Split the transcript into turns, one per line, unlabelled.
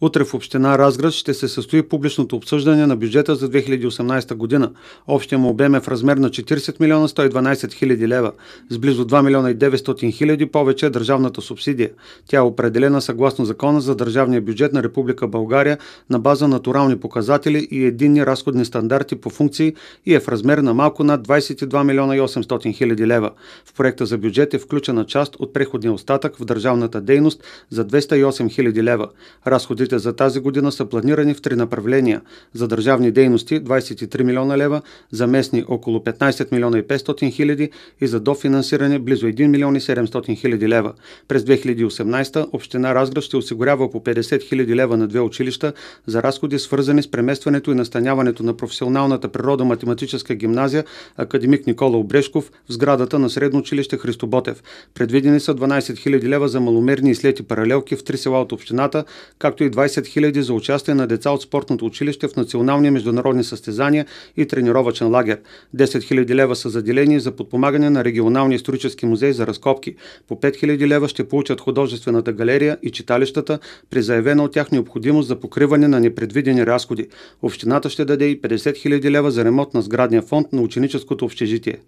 Утре в община Разград ще се състои публичното обсъждане на бюджета за 2018 година. Общия му обем е в размер на 40 милиона 112 хиляди лева, с близо 2 милиона и 900 хиляди повече е държавната субсидия. Тя е определена съгласно закона за държавния бюджет на Република България на база натурални показатели и единни разходни стандарти по функции и е в размер на малко над 22 милиона и 800 хиляди лева. В проекта за бюджет е включена част от преходния остатък в държавната дейност за 208 хиляди лева. Разходите разходите за тази година са планирани в три направления. За държавни дейности 23 милиона лева, за местни около 15 милиона и 500 хиляди и за дофинансиране близо 1 милион и 700 хиляди лева. През 2018 община Разград ще осигурява по 50 хиляди лева на две училища за разходи свързани с преместването и настаняването на професионалната природа математическа гимназия академик Никола Обрешков в сградата на Средно училище Христо Ботев. Предвидени са 12 хиляди лева за маломерни и слети паралелки в три села от общината, както и 20 000 за участие на деца от спортното училище в национални международни състезания и тренировачен лагер. 10 000 лева са заделени за подпомагане на регионални исторически музей за разкопки. По 5 000 лева ще получат художествената галерия и читалищата при заявена от тях необходимост за покриване на непредвидени разходи. Общината ще даде и 50 000 лева за ремонт на сградния фонд на ученическото общежитие.